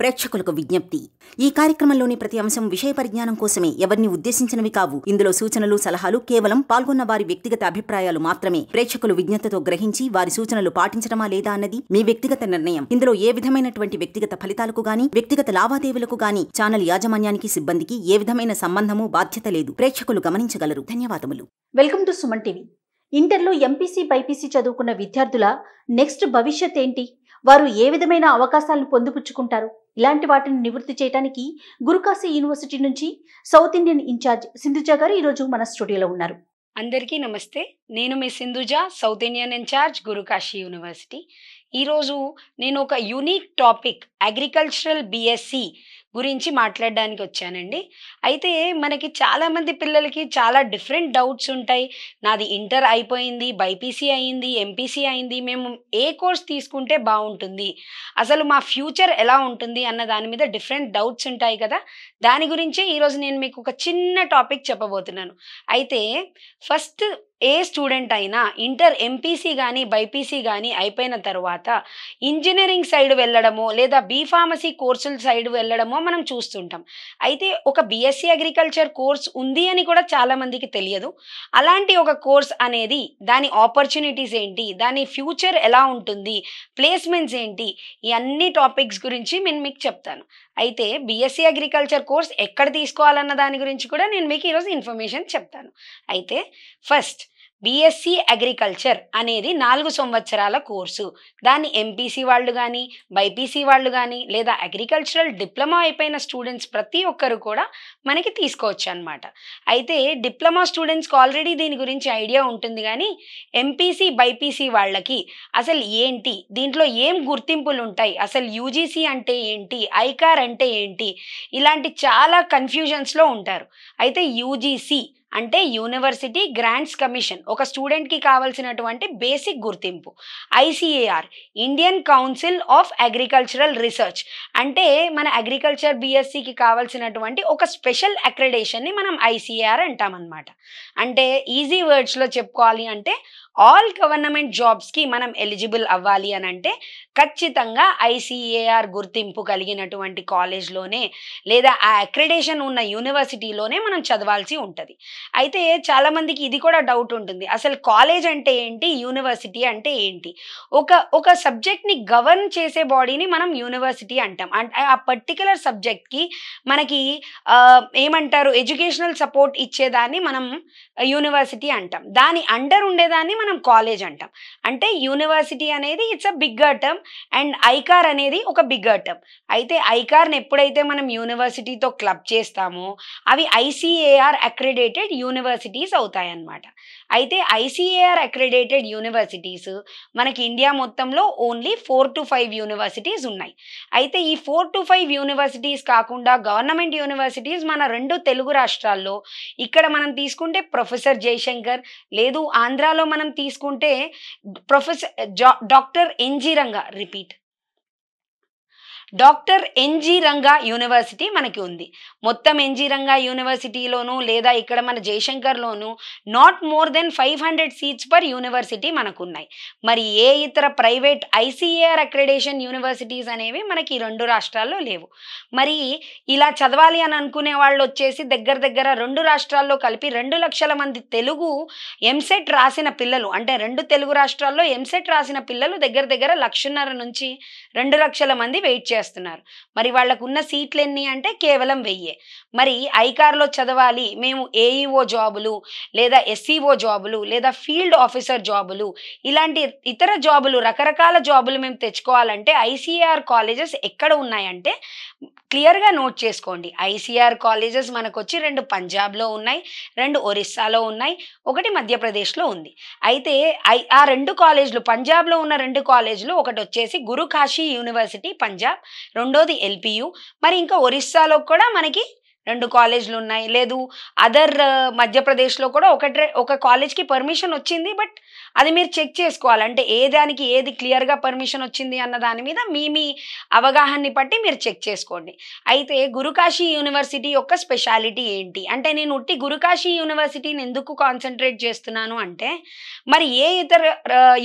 ప్రేక్షకులకు విజ్ఞప్తి ఈ కార్యక్రమంలోని ప్రతి అంశం విషయ పరిజ్ఞానం కోసమే ఎవరిని ఉద్దేశించినవి కావు ఇందులో సూచనలు సలహాలు కేవలం పాల్గొన్న వారి వ్యక్తిగత అభిప్రాయాలు మాత్రమే ప్రేక్షకులు విజ్ఞతతో గ్రహించి వారి సూచనలు పాటించడమా లేదా అన్నది మీ వ్యక్తిగత నిర్ణయం ఇందులో ఏ విధమైనటువంటి వ్యక్తిగత ఫలితాలకు గాని వ్యక్తిగత లావాదేవీలకు గాని ఛానల్ యాజమాన్యానికి సిబ్బందికి ఏ విధమైన సంబంధము బాధ్యత లేదు ప్రేక్షకులు గమనించగలరు ధన్యవాదములు వెల్కమ్ టు సుమన్ టీవీ ఇంటర్లో ఎంపీసీ బైపీసీ చదువుకున్న విద్యార్థుల నెక్స్ట్ భవిష్యత్ ఏంటి వారు ఏ విధమైన అవకాశాలను పొందుపుచ్చుకుంటారు ఇలాంటి వాటిని నివృత్తి చేయడానికి గురుకాశీ యూనివర్సిటీ నుంచి సౌత్ ఇండియన్ ఇన్ఛార్జ్ సింధుజ గారు ఈరోజు మన స్టూడియోలో ఉన్నారు అందరికీ నమస్తే నేను మీ Sindhuja south Indian incharge Gurukashi university ఈరోజు నేను ఒక యూనిక్ టాపిక్ అగ్రికల్చరల్ బిఎస్సి గురించి మాట్లాడడానికి వచ్చానండి అయితే మనకి చాలామంది పిల్లలకి చాలా డిఫరెంట్ డౌట్స్ ఉంటాయి నాది ఇంటర్ అయిపోయింది బైపీసీ అయింది ఎంపీసీ అయింది మేము ఏ కోర్స్ తీసుకుంటే బాగుంటుంది అసలు మా ఫ్యూచర్ ఎలా ఉంటుంది అన్న దాని మీద డిఫరెంట్ డౌట్స్ ఉంటాయి కదా దాని గురించే ఈరోజు నేను మీకు ఒక చిన్న టాపిక్ చెప్పబోతున్నాను అయితే ఫస్ట్ ఏ స్టూడెంట్ అయినా ఇంటర్ ఎంపీసీ కానీ బైపీసీ కానీ అయిపోయిన తర్వాత ఇంజనీరింగ్ సైడ్ వెళ్ళడమో లేదా బీ ఫార్మసీ కోర్సుల సైడ్ వెళ్ళడమో మనం చూస్తుంటాం అయితే ఒక బీఎస్సీ అగ్రికల్చర్ కోర్స్ ఉంది అని కూడా చాలామందికి తెలియదు అలాంటి ఒక కోర్స్ అనేది దాని ఆపర్చునిటీస్ ఏంటి దాని ఫ్యూచర్ ఎలా ఉంటుంది ప్లేస్మెంట్స్ ఏంటి ఈ అన్ని టాపిక్స్ గురించి నేను మీకు చెప్తాను అయితే బీఎస్సీ అగ్రికల్చర్ కోర్స్ ఎక్కడ తీసుకోవాలన్న దాని గురించి కూడా నేను మీకు ఈరోజు ఇన్ఫర్మేషన్ చెప్తాను అయితే ఫస్ట్ బీఎస్సీ అగ్రికల్చర్ అనేది నాలుగు సంవత్సరాల కోర్సు దాన్ని ఎంపీసీ వాళ్ళు కానీ బైపీసీ వాళ్ళు కానీ లేదా అగ్రికల్చరల్ డిప్లొమా అయిపోయిన స్టూడెంట్స్ ప్రతి ఒక్కరు కూడా మనకి తీసుకోవచ్చు అనమాట అయితే డిప్లొమా స్టూడెంట్స్కి ఆల్రెడీ దీని గురించి ఐడియా ఉంటుంది కానీ ఎంపీసీ బైపీసీ వాళ్ళకి అసలు ఏంటి దీంట్లో ఏం గుర్తింపులు ఉంటాయి అసలు యూజీసీ అంటే ఏంటి ఐకార్ అంటే ఏంటి ఇలాంటి చాలా కన్ఫ్యూజన్స్లో ఉంటారు అయితే యూజీసీ అంటే యూనివర్సిటీ గ్రాంట్స్ కమిషన్ ఒక స్టూడెంట్కి కావాల్సినటువంటి బేసిక్ గుర్తింపు ICAR Indian council of agricultural research అంటే మన అగ్రికల్చర్ బీఎస్సీకి కావాల్సినటువంటి ఒక స్పెషల్ అక్రెడేషన్ని మనం ఐసీఏఆర్ అంటామన్నమాట అంటే ఈజీ వర్డ్స్లో చెప్పుకోవాలి అంటే ఆల్ గవర్నమెంట్ జాబ్స్కి మనం ఎలిజిబుల్ అవ్వాలి అని అంటే ఖచ్చితంగా ఐసీఏఆర్ గుర్తింపు కలిగినటువంటి కాలేజ్లోనే లేదా ఆ అక్రెడేషన్ ఉన్న యూనివర్సిటీలోనే మనం చదవాల్సి ఉంటుంది అయితే చాలామందికి ఇది కూడా డౌట్ ఉంటుంది అసలు కాలేజ్ అంటే ఏంటి యూనివర్సిటీ అంటే ఏంటి ఒక ఒక సబ్జెక్ట్ని గవర్న్ చేసే బాడీని మనం యూనివర్సిటీ అంటాం అంటే ఆ పర్టికులర్ సబ్జెక్ట్కి మనకి ఏమంటారు ఎడ్యుకేషనల్ సపోర్ట్ ఇచ్చేదాన్ని మనం యూనివర్సిటీ అంటాం దాని అండర్ ఉండేదాన్ని మనం కాలేజ్ అంటాం అంటే యూనివర్సిటీ అనేది it's a bigger term and ICAR అనేది ఒక బిగ్గర్ టర్మ్ అయితే ఐకార్ని ఎప్పుడైతే మనం యూనివర్సిటీతో క్లబ్ చేస్తామో అవి ఐసీఏఆర్ అక్రిడేటెడ్ యూనివర్సిటీస్ అవుతాయన్నమాట అయితే ఐసీఏఆర్ అక్రిడేటెడ్ యూనివర్సిటీస్ మనకి ఇండియా మొత్తంలో only four to five universities ఉన్నాయి అయితే ఈ ఫోర్ టు ఫైవ్ యూనివర్సిటీస్ కాకుండా గవర్నమెంట్ యూనివర్సిటీస్ మన రెండు తెలుగు రాష్ట్రాల్లో ఇక్కడ మనం తీసుకుంటే ప్రొఫెసర్ జయశంకర్ లేదు ఆంధ్రాలో మనం తీసుకుంటే professor doctor N G Ranga repeat doctor N G Ranga university మనకి ఉంది మొత్తం ఎన్జీ రంగా యూనివర్సిటీలోను లేదా ఇక్కడ మన జయశంకర్లోను not more than five hundred seats per university మనకున్నాయి మరి ఏ ఇతర ప్రైవేట్ ఐసీఏఆర్ అక్రెడేషన్ యూనివర్సిటీస్ అనేవి మనకి రెండు రాష్ట్రాల్లో లేవు మరి ఇలా చదవాలి అని అనుకునే వాళ్ళు వచ్చేసి దగ్గర దగ్గర రెండు రాష్ట్రాల్లో కలిపి రెండు లక్షల మంది తెలుగు ఎంసెట్ రాసిన పిల్లలు అంటే రెండు తెలుగు రాష్ట్రాల్లో ఎంసెట్ రాసిన పిల్లలు దగ్గర దగ్గర లక్షన్నర నుంచి రెండు లక్షల మంది వెయిట్ చేస్తారు చేస్తున్నారు మరి వాళ్ళకు ఉన్న సీట్లు ఎన్ని అంటే కేవలం వెయ్యే మరి ఐకార్లో చదవాలి మేము ఏఈఓ జాబులు లేదా ఎస్సీఓ జాబులు లేదా ఫీల్డ్ ఆఫీసర్ జాబులు ఇలాంటి ఇతర జాబులు రకరకాల జాబులు మేము తెచ్చుకోవాలంటే ఐసీఆర్ కాలేజెస్ ఎక్కడ ఉన్నాయంటే క్లియర్గా నోట్ చేసుకోండి ఐసీఆర్ కాలేజెస్ మనకు వచ్చి రెండు పంజాబ్లో ఉన్నాయి రెండు ఒరిస్సాలో ఉన్నాయి ఒకటి మధ్యప్రదేశ్లో ఉంది అయితే ఆ రెండు కాలేజీలు పంజాబ్లో ఉన్న రెండు కాలేజీలు ఒకటి వచ్చేసి గురుకాశీ యూనివర్సిటీ పంజాబ్ రెండోది ఎల్పియు మరి ఇంకా ఒరిస్సాలో కూడా మనకి రెండు కాలేజీలు ఉన్నాయి లేదు అదర్ మధ్యప్రదేశ్లో కూడా ఒకటే ఒక కాలేజ్కి పర్మిషన్ వచ్చింది బట్ అది మీరు చెక్ చేసుకోవాలి అంటే ఏ దానికి ఏది క్లియర్గా పర్మిషన్ వచ్చింది అన్న దాని మీద మీ మీ అవగాహనని బట్టి మీరు చెక్ చేసుకోండి అయితే గురుకాశీ యూనివర్సిటీ యొక్క స్పెషాలిటీ ఏంటి అంటే నేను ఉట్టి గురుకాశీ యూనివర్సిటీని ఎందుకు కాన్సన్ట్రేట్ చేస్తున్నాను అంటే మరి ఏ ఇతర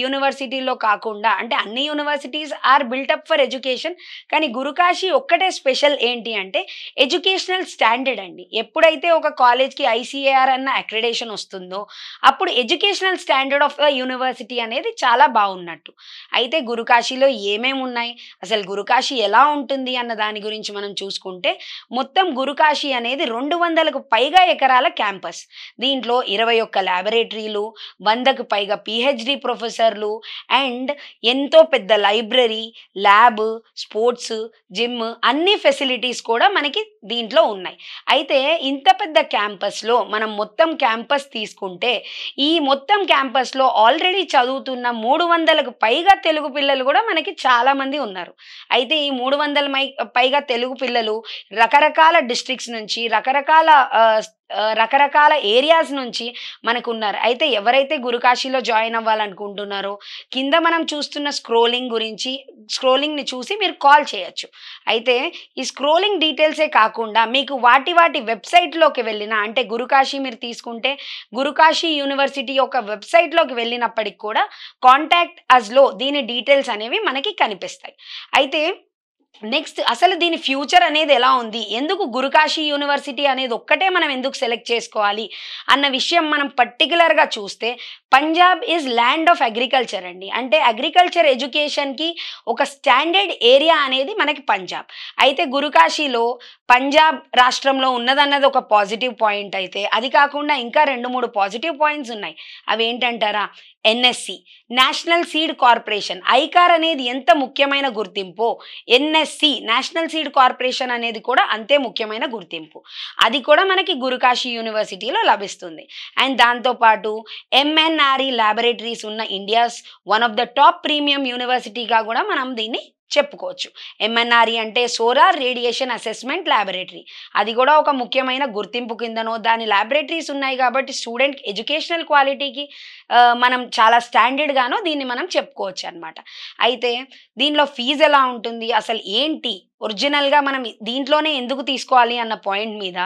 యూనివర్సిటీలో కాకుండా అంటే అన్ని universities are built up for education కానీ గురుకాశీ ఒక్కటే స్పెషల్ ఏంటి అంటే ఎడ్యుకేషనల్ స్టా స్టాండర్డ్ అండి ఎప్పుడైతే ఒక కాలేజ్కి ఐసీఏఆర్ అన్న అక్రెడేషన్ వస్తుందో అప్పుడు ఎడ్యుకేషనల్ స్టాండర్డ్ ఆఫ్ యూనివర్సిటీ అనేది చాలా బాగున్నట్టు అయితే గురుకాశీలో ఏమేమి ఉన్నాయి అసలు గురుకాశీ ఎలా ఉంటుంది అన్న దాని గురించి మనం చూసుకుంటే మొత్తం గురుకాశీ అనేది రెండు వందలకు పైగా ఎకరాల క్యాంపస్ దీంట్లో ఇరవై ఒక్క ల్యాబొరేటరీలు వందకు పైగా పిహెచ్డి ప్రొఫెసర్లు అండ్ ఎంతో పెద్ద లైబ్రరీ ల్యాబ్ స్పోర్ట్స్ జిమ్ అన్ని ఫెసిలిటీస్ కూడా మనకి దీంట్లో ఉన్నాయి అయితే ఇంత పెద్ద క్యాంపస్లో మనం మొత్తం క్యాంపస్ తీసుకుంటే ఈ మొత్తం క్యాంపస్లో ఆల్రెడీ చదువుతున్న మూడు వందలకు పైగా తెలుగు పిల్లలు కూడా మనకి చాలామంది ఉన్నారు అయితే ఈ మూడు వందల పైగా తెలుగు పిల్లలు రకరకాల డిస్ట్రిక్ట్స్ నుంచి రకరకాల రకరకాల ఏరియాస్ నుంచి మనకు ఉన్నారు అయితే ఎవరైతే గురుకాశీలో జాయిన్ అవ్వాలనుకుంటున్నారో కింద మనం చూస్తున్న స్క్రోలింగ్ గురించి స్క్రోలింగ్ని చూసి మీరు కాల్ చేయొచ్చు అయితే ఈ స్క్రోలింగ్ డీటెయిల్సే కాకుండా మీకు వాటి వాటి వెబ్సైట్లోకి వెళ్ళిన అంటే గురుకాశీ మీరు తీసుకుంటే గురుకాశీ యూనివర్సిటీ యొక్క వెబ్సైట్లోకి వెళ్ళినప్పటికి కూడా కాంటాక్ట్ అస్లో దీని డీటెయిల్స్ అనేవి మనకి కనిపిస్తాయి అయితే నెక్స్ట్ అసలు దీని ఫ్యూచర్ అనేది ఎలా ఉంది ఎందుకు గురుకాశీ యూనివర్సిటీ అనేది ఒక్కటే మనం ఎందుకు సెలెక్ట్ చేసుకోవాలి అన్న విషయం మనం పర్టికులర్గా చూస్తే Punjab is land of agriculture అండి అంటే అగ్రికల్చర్ ఎడ్యుకేషన్కి ఒక స్టాండర్డ్ ఏరియా అనేది మనకి పంజాబ్ అయితే గురుకాశీలో పంజాబ్ రాష్ట్రంలో ఉన్నదన్నది ఒక పాజిటివ్ పాయింట్ అయితే అది కాకుండా ఇంకా రెండు మూడు పాజిటివ్ పాయింట్స్ ఉన్నాయి అవి ఏంటంటారా NSC national seed corporation ICAR అనేది ఎంత ముఖ్యమైన గుర్తింపు ఎన్ఎస్సి నేషనల్ సీడ్ కార్పొరేషన్ అనేది కూడా అంతే ముఖ్యమైన గుర్తింపు అది కూడా మనకి గురుకాశీ యూనివర్సిటీలో లభిస్తుంది అండ్ దాంతోపాటు ఎంఎన్ వెటర్నరీ ల్యాబొరేటరీస్ ఉన్న India's one of the top premium యూనివర్సిటీగా కూడా మనం దీన్ని చెప్పుకోవచ్చు ఎంఎన్ఆర్ఈ e అంటే సోలార్ రేడియేషన్ అసెస్మెంట్ ల్యాబొరేటరీ అది కూడా ఒక ముఖ్యమైన గుర్తింపు కిందనో దాని ల్యాబొరేటరీస్ ఉన్నాయి కాబట్టి స్టూడెంట్ ఎడ్యుకేషనల్ క్వాలిటీకి మనం చాలా స్టాండర్డ్గానో దీన్ని మనం చెప్పుకోవచ్చు అనమాట అయితే దీనిలో ఫీజు ఎలా ఉంటుంది అసలు ఏంటి ఒరిజినల్గా మనం దీంట్లోనే ఎందుకు తీసుకోవాలి అన్న పాయింట్ మీద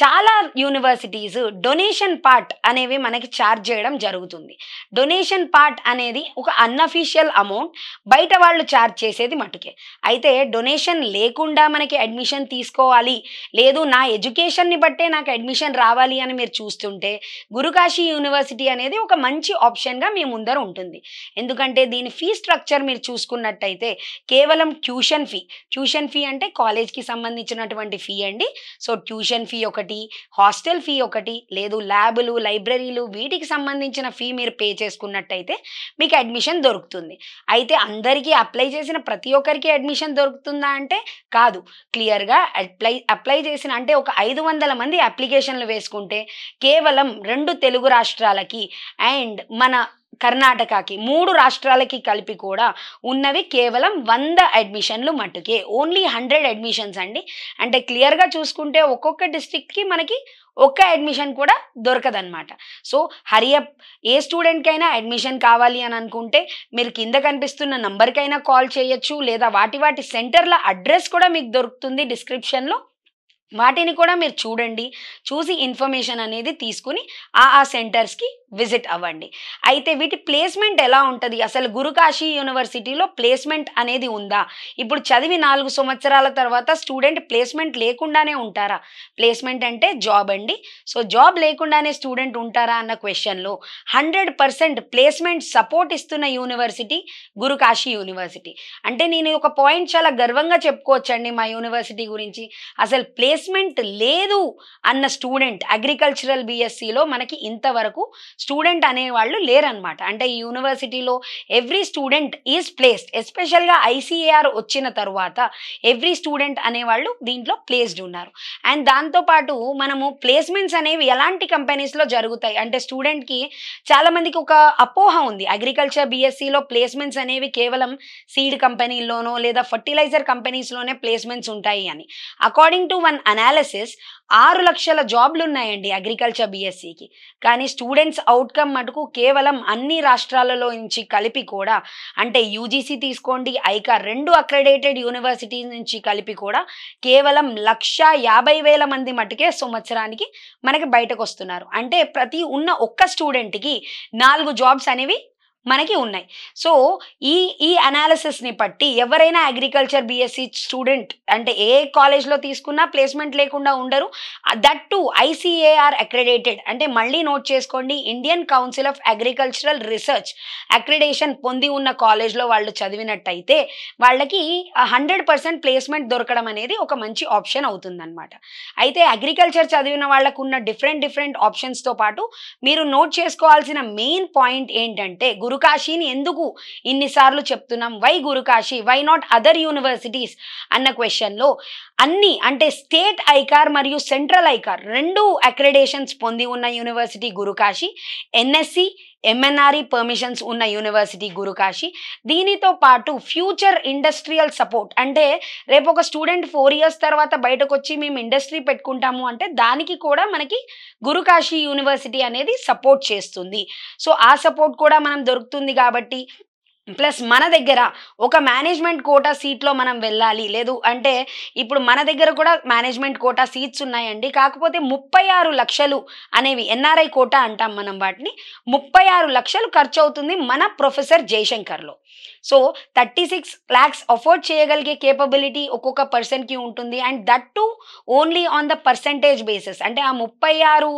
చాలా యూనివర్సిటీస్ డొనేషన్ పార్ట్ అనేవి మనకి ఛార్జ్ చేయడం జరుగుతుంది డొనేషన్ పార్ట్ అనేది ఒక అన్అఫీషియల్ అమౌంట్ బయట వాళ్ళు ఛార్జ్ చేసేది మటుకే అయితే డొనేషన్ లేకుండా మనకి అడ్మిషన్ తీసుకోవాలి లేదు నా ఎడ్యుకేషన్ని బట్టే నాకు అడ్మిషన్ రావాలి అని మీరు చూస్తుంటే గురుకాశీ యూనివర్సిటీ అనేది ఒక మంచి ఆప్షన్గా మీ ముందర ఉంటుంది ఎందుకంటే దీని ఫీ స్ట్రక్చర్ మీరు చూసుకున్నట్టయితే కేవలం tuition fee tuition tuition fee అంటే కాలేజ్కి సంబంధించినటువంటి ఫీ అండి సో ట్యూషన్ ఫీ ఒకటి హాస్టల్ ఫీ ఒకటి లేదు ల్యాబులు లైబ్రరీలు వీటికి సంబంధించిన ఫీ మీరు పే చేసుకున్నట్టయితే మీకు అడ్మిషన్ దొరుకుతుంది అయితే అందరికీ అప్లై చేసిన ప్రతి ఒక్కరికి అడ్మిషన్ దొరుకుతుందా అంటే కాదు క్లియర్గా అప్లై అప్లై చేసిన అంటే ఒక ఐదు వందల మంది అప్లికేషన్లు వేసుకుంటే కేవలం రెండు తెలుగు రాష్ట్రాలకి అండ్ మన కర్ణాటకకి మూడు రాష్ట్రాలకి కలిపి కూడా ఉన్నవి కేవలం వంద అడ్మిషన్లు మట్టుకే ఓన్లీ హండ్రెడ్ అడ్మిషన్స్ అండి అంటే క్లియర్గా చూసుకుంటే ఒక్కొక్క డిస్టిక్కి మనకి ఒక్క అడ్మిషన్ కూడా దొరకదనమాట సో హరియప్ ఏ స్టూడెంట్కైనా అడ్మిషన్ కావాలి అని అనుకుంటే మీరు కింద కనిపిస్తున్న నంబర్కైనా కాల్ చేయొచ్చు లేదా వాటి వాటి సెంటర్ల అడ్రస్ కూడా మీకు దొరుకుతుంది డిస్క్రిప్షన్లో వాటిని కూడా మీరు చూడండి చూసి ఇన్ఫర్మేషన్ అనేది తీసుకుని ఆ ఆ సెంటర్స్కి విజిట్ అవ్వండి అయితే వీటి ప్లేస్మెంట్ ఎలా ఉంటుంది అసలు గురుకాశీ యూనివర్సిటీలో ప్లేస్మెంట్ అనేది ఉందా ఇప్పుడు చదివి నాలుగు సంవత్సరాల తర్వాత స్టూడెంట్ ప్లేస్మెంట్ లేకుండానే ఉంటారా ప్లేస్మెంట్ అంటే జాబ్ అండి సో జాబ్ లేకుండానే స్టూడెంట్ ఉంటారా అన్న క్వశ్చన్లో హండ్రెడ్ పర్సెంట్ ప్లేస్మెంట్ సపోర్ట్ ఇస్తున్న యూనివర్సిటీ గురుకాశీ యూనివర్సిటీ అంటే నేను ఒక పాయింట్ చాలా గర్వంగా చెప్పుకోవచ్చండి మా యూనివర్సిటీ గురించి అసలు ప్లేస్మెంట్ లేదు అన్న స్టూడెంట్ అగ్రికల్చరల్ బీఎస్సీలో మనకి ఇంతవరకు స్టూడెంట్ అనేవాళ్ళు లేరనమాట అంటే ఈ యూనివర్సిటీలో ఎవ్రీ స్టూడెంట్ ఈజ్ ప్లేస్డ్ ఎస్పెషల్గా ఐసీఏఆర్ వచ్చిన తర్వాత ఎవ్రీ స్టూడెంట్ అనేవాళ్ళు దీంట్లో ప్లేస్డ్ ఉన్నారు అండ్ దాంతోపాటు మనము ప్లేస్మెంట్స్ అనేవి ఎలాంటి కంపెనీస్లో జరుగుతాయి అంటే స్టూడెంట్కి చాలామందికి ఒక అపోహ ఉంది అగ్రికల్చర్ బీఎస్సీలో ప్లేస్మెంట్స్ అనేవి కేవలం సీడ్ కంపెనీల్లోనో లేదా ఫర్టిలైజర్ కంపెనీస్లోనే ప్లేస్మెంట్స్ ఉంటాయి అని అకార్డింగ్ టు వన్ అనాలిసిస్ ఆరు లక్షల జాబ్లు ఉన్నాయండి అగ్రికల్చర్ బీఎస్సీకి కానీ స్టూడెంట్స్ అవుట్కమ్ మటుకు కేవలం అన్ని రాష్ట్రాలలో నుంచి కలిపి కూడా అంటే యూజీసీ తీసుకోండి ఐకా రెండు అక్రెడేటెడ్ యూనివర్సిటీ నుంచి కలిపి కూడా కేవలం లక్ష యాభై వేల మంది మటుకే సంవత్సరానికి మనకి బయటకు వస్తున్నారు అంటే ప్రతి ఉన్న ఒక్క స్టూడెంట్కి నాలుగు జాబ్స్ అనేవి మనకి ఉన్నాయి సో ఈ ఈ అనాలిసిస్ని బట్టి ఎవరైనా అగ్రికల్చర్ బీఎస్సీ స్టూడెంట్ అంటే ఏ కాలేజ్లో తీసుకున్నా ప్లేస్మెంట్ లేకుండా ఉండరు దట్ టు ఐసీఏఆర్ అక్రెడేటెడ్ అంటే మళ్ళీ నోట్ చేసుకోండి Indian council of agricultural research accreditation పొంది ఉన్న కాలేజ్లో వాళ్ళు చదివినట్టయితే వాళ్ళకి హండ్రెడ్ పర్సెంట్ ప్లేస్మెంట్ దొరకడం అనేది ఒక మంచి ఆప్షన్ అవుతుందన్నమాట అయితే అగ్రికల్చర్ చదివిన వాళ్ళకు ఉన్న డిఫరెంట్ డిఫరెంట్ ఆప్షన్స్తో పాటు మీరు నోట్ చేసుకోవాల్సిన మెయిన్ పాయింట్ ఏంటంటే గురు గురుకాశీని ఎందుకు ఇన్నిసార్లు చెప్తున్నాం why Guru Kashi why not other universities అన్న క్వశ్చన్లో అన్ని అంటే స్టేట్ ఐకార్ మరియు సెంట్రల్ ఐకార్ రెండు అక్రెడేషన్స్ పొంది ఉన్న university Guru Kashi NSC MNRE permissions e ఉన్న యూనివర్సిటీ గురుకాశి దీనితో పాటు ఫ్యూచర్ ఇండస్ట్రియల్ సపోర్ట్ అంటే రేపు ఒక స్టూడెంట్ ఫోర్ ఇయర్స్ తర్వాత బయటకు వచ్చి మేము ఇండస్ట్రీ పెట్టుకుంటాము అంటే దానికి కూడా మనకి గురుకాశి యూనివర్సిటీ అనేది సపోర్ట్ చేస్తుంది సో ఆ సపోర్ట్ కూడా మనం దొరుకుతుంది కాబట్టి ప్లస్ మన దగ్గర ఒక మేనేజ్మెంట్ కోటా సీట్లో మనం వెళ్ళాలి లేదు అంటే ఇప్పుడు మన దగ్గర కూడా మేనేజ్మెంట్ కోటా సీట్స్ ఉన్నాయండి కాకపోతే ముప్పై ఆరు లక్షలు అనేవి ఎన్ఆర్ఐ కోటా అంటాం మనం వాటిని ముప్పై ఆరు లక్షలు ఖర్చు అవుతుంది మన ప్రొఫెసర్ జయశంకర్లో so thirty six lakhs afford చేయగలిగే కేపబిలిటీ ఒక్కొక్క పర్సన్కి ఉంటుంది and that too only on the percentage basis అంటే ఆ ముప్పై ఆరు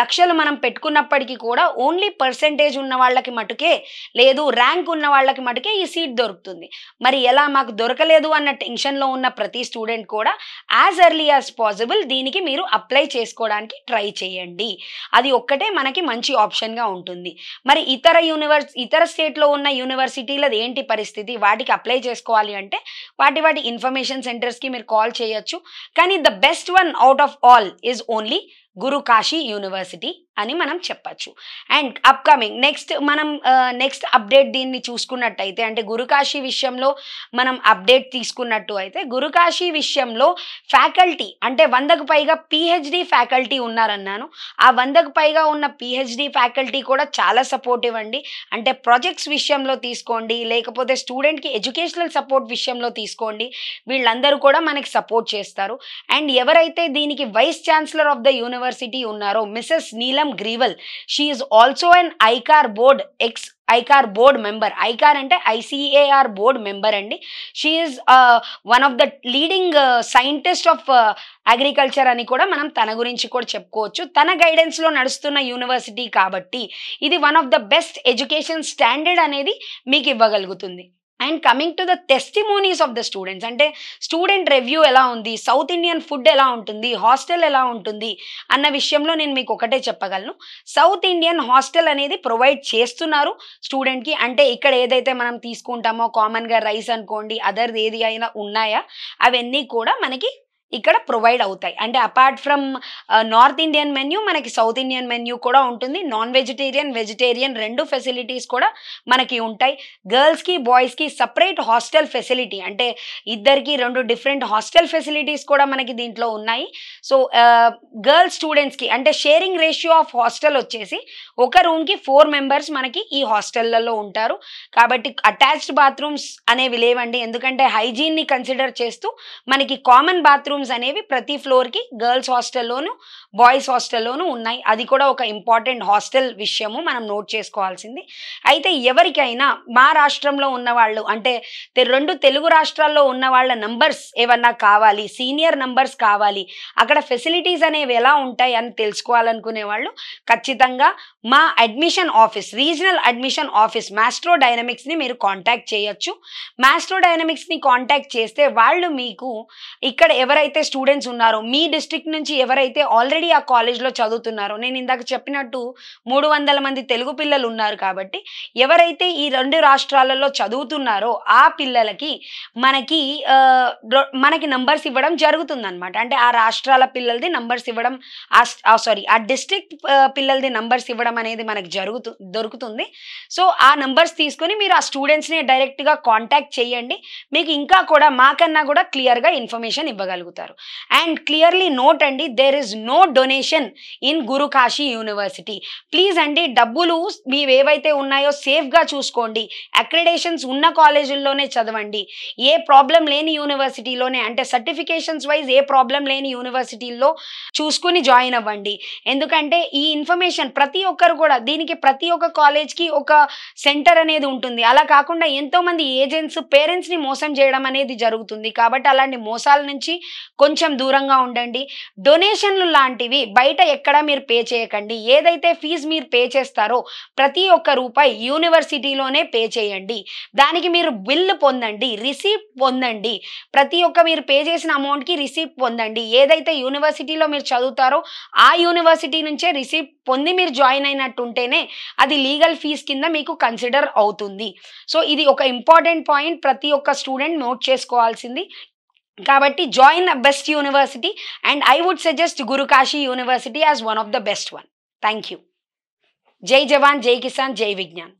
లక్షలు మనం పెట్టుకున్నప్పటికీ కూడా ఓన్లీ పర్సంటేజ్ ఉన్న వాళ్ళకి మటుకే లేదు ర్యాంక్ ఉన్న వాళ్ళకి మటుకే ఈ సీట్ దొరుకుతుంది మరి ఎలా మాకు దొరకలేదు అన్న టెన్షన్లో ఉన్న ప్రతి స్టూడెంట్ కూడా యాజ్ ఎర్లీ యాజ్ పాసిబుల్ దీనికి మీరు అప్లై చేసుకోవడానికి ట్రై చేయండి అది ఒక్కటే మనకి మంచి ఆప్షన్గా ఉంటుంది మరి ఇతర యూనివర్స్ ఇతర స్టేట్లో ఉన్న యూనివర్సిటీలది ఏంటి పరిస్థితి వాటికి అప్లై చేసుకోవాలి అంటే వాటి వాటి ఇన్ఫర్మేషన్ సెంటర్స్కి మీరు కాల్ చేయొచ్చు కానీ the best one out of all is only Guru Kashi university అని మనం చెప్పచ్చు అండ్ అప్కమింగ్ నెక్స్ట్ మనం నెక్స్ట్ అప్డేట్ దీన్ని చూసుకున్నట్టయితే అంటే గురుకాశీ విషయంలో మనం అప్డేట్ తీసుకున్నట్టు అయితే గురుకాశీ విషయంలో ఫ్యాకల్టీ అంటే వందకు పైగా పిహెచ్డి ఫ్యాకల్టీ ఉన్నారన్నాను ఆ వందకు పైగా ఉన్న పిహెచ్డి ఫ్యాకల్టీ కూడా చాలా సపోర్టివ్ అండి అంటే ప్రాజెక్ట్స్ విషయంలో తీసుకోండి లేకపోతే స్టూడెంట్కి ఎడ్యుకేషనల్ సపోర్ట్ విషయంలో తీసుకోండి వీళ్ళందరూ కూడా మనకి సపోర్ట్ చేస్తారు అండ్ ఎవరైతే దీనికి vice chancellor of the university university ఉన్నారో Mrs Neelam Grewal she's also on ICAR board ex ICAR board member ICAR అంటే ఐసీఏఆర్ బోర్డ్ మెంబర్ అండి she's one of the leading scientist of agriculture అని కూడా మనం తన గురించి కూడా చెప్పుకోవచ్చు తన గైడెన్స్లో నడుస్తున్న యూనివర్సిటీ కాబట్టి ఇది one of the best education standard అనేది మీకు ఇవ్వగలుగుతుంది and coming to the testimonies of the students అంటే స్టూడెంట్ రివ్యూ ఎలా ఉంది సౌత్ ఇండియన్ ఫుడ్ ఎలా ఉంటుంది హాస్టల్ ఎలా ఉంటుంది అన్న విషయంలో నేను మీకు ఒకటే చెప్పగలను సౌత్ ఇండియన్ హాస్టల్ అనేది ప్రొవైడ్ చేస్తున్నారు స్టూడెంట్కి అంటే ఇక్కడ ఏదైతే మనం తీసుకుంటామో కామన్గా రైస్ అనుకోండి అదర్ ఏది అయినా ఉన్నాయా అవన్నీ కూడా మనకి ఇక్కడ ప్రొవైడ్ అవుతాయి అంటే apart from North Indian menu మనకి సౌత్ ఇండియన్ మెన్యూ కూడా ఉంటుంది నాన్ వెజిటేరియన్ వెజిటేరియన్ రెండు ఫెసిలిటీస్ కూడా మనకి ఉంటాయి గర్ల్స్కి బాయ్స్కి సపరేట్ హాస్టల్ ఫెసిలిటీ అంటే ఇద్దరికి రెండు డిఫరెంట్ హాస్టల్ ఫెసిలిటీస్ కూడా మనకి దీంట్లో ఉన్నాయి సో గర్ల్స్ స్టూడెంట్స్కి అంటే షేరింగ్ రేషియో ఆఫ్ హాస్టల్ వచ్చేసి ఒక రూమ్కి ఫోర్ మెంబర్స్ మనకి ఈ హాస్టల్లలో ఉంటారు కాబట్టి అటాచ్డ్ బాత్రూమ్స్ అనేవి లేవండి ఎందుకంటే హైజీన్ని కన్సిడర్ చేస్తూ మనకి కామన్ బాత్రూమ్ రూమ్స్ అనేవి ప్రతి ఫ్లోర్కి గర్ల్స్ హాస్టల్లోనూ బాయ్స్ హాస్టల్లోనూ ఉన్నాయి అది కూడా ఒక ఇంపార్టెంట్ హాస్టల్ విషయము మనం నోట్ చేసుకోవాల్సింది అయితే ఎవరికైనా మా రాష్ట్రంలో ఉన్నవాళ్ళు అంటే రెండు తెలుగు రాష్ట్రాల్లో ఉన్న వాళ్ళ నంబర్స్ ఏమన్నా కావాలి సీనియర్ నంబర్స్ కావాలి అక్కడ ఫెసిలిటీస్ అనేవి ఎలా ఉంటాయి అని తెలుసుకోవాలనుకునే వాళ్ళు ఖచ్చితంగా మా admission office regional admission office Maestro డైనమిక్స్ని మీరు కాంటాక్ట్ చేయొచ్చు మాస్ట్రో డైనమిక్స్ని కాంటాక్ట్ చేస్తే వాళ్ళు మీకు ఇక్కడ ఎవరైతే ఎవరైతే స్టూడెంట్స్ ఉన్నారో మీ డిస్ట్రిక్ట్ నుంచి ఎవరైతే ఆల్రెడీ ఆ కాలేజ్లో చదువుతున్నారో నేను ఇందాక చెప్పినట్టు మూడు వందల మంది తెలుగు పిల్లలు ఉన్నారు కాబట్టి ఎవరైతే ఈ రెండు రాష్ట్రాలలో చదువుతున్నారో ఆ పిల్లలకి మనకి మనకి నంబర్స్ ఇవ్వడం జరుగుతుందన్నమాట అంటే ఆ రాష్ట్రాల పిల్లలది నంబర్స్ ఇవ్వడం ఆ సారీ ఆ డిస్టిక్ పిల్లలది నంబర్స్ ఇవ్వడం అనేది మనకి జరుగుతు దొరుకుతుంది సో ఆ నంబర్స్ తీసుకొని మీరు ఆ స్టూడెంట్స్ని డైరెక్ట్గా కాంటాక్ట్ చేయండి మీకు ఇంకా కూడా మాకన్నా కూడా క్లియర్గా ఇన్ఫర్మేషన్ ఇవ్వగలుగుతారు చేస్తారు అండ్ క్లియర్లీ నోట్ అండి there is no donation in Guru Kashi university please అండి డబ్బులు మీవి ఏవైతే ఉన్నాయో సేఫ్గా చూసుకోండి అక్రిడేషన్స్ ఉన్న కాలేజీల్లోనే చదవండి ఏ ప్రాబ్లం లేని యూనివర్సిటీలోనే అంటే సర్టిఫికేషన్స్ వైజ్ ఏ ప్రాబ్లం లేని యూనివర్సిటీల్లో చూసుకుని జాయిన్ అవ్వండి ఎందుకంటే ఈ ఇన్ఫర్మేషన్ ప్రతి ఒక్కరు కూడా దీనికి ప్రతి ఒక్క కాలేజ్కి ఒక సెంటర్ అనేది ఉంటుంది అలా కాకుండా ఎంతోమంది ఏజెంట్స్ పేరెంట్స్ని మోసం చేయడం అనేది జరుగుతుంది కాబట్టి అలాంటి మోసాల నుంచి కొంచెం దూరంగా ఉండండి డొనేషన్లు లాంటివి బయట ఎక్కడ మీరు పే చేయకండి ఏదైతే ఫీజు మీరు పే చేస్తారో ప్రతి ఒక్క రూపాయి యూనివర్సిటీలోనే పే చేయండి దానికి మీరు బిల్ పొందండి రిసీప్ట్ పొందండి ప్రతి ఒక్క మీరు పే చేసిన అమౌంట్కి రిసీప్ట్ పొందండి ఏదైతే యూనివర్సిటీలో మీరు చదువుతారో ఆ యూనివర్సిటీ నుంచే రిసీప్ట్ పొంది మీరు జాయిన్ అయినట్టుంటేనే అది లీగల్ ఫీజ్ కింద మీకు కన్సిడర్ అవుతుంది సో ఇది ఒక ఇంపార్టెంట్ పాయింట్ ప్రతి ఒక్క స్టూడెంట్ నోట్ చేసుకోవాల్సింది కాబట్టి join best university and I would suggest Guru Kashi university as one of the best one thank you జై జవాన్ జై కిసాన్ జై విజ్ఞాన్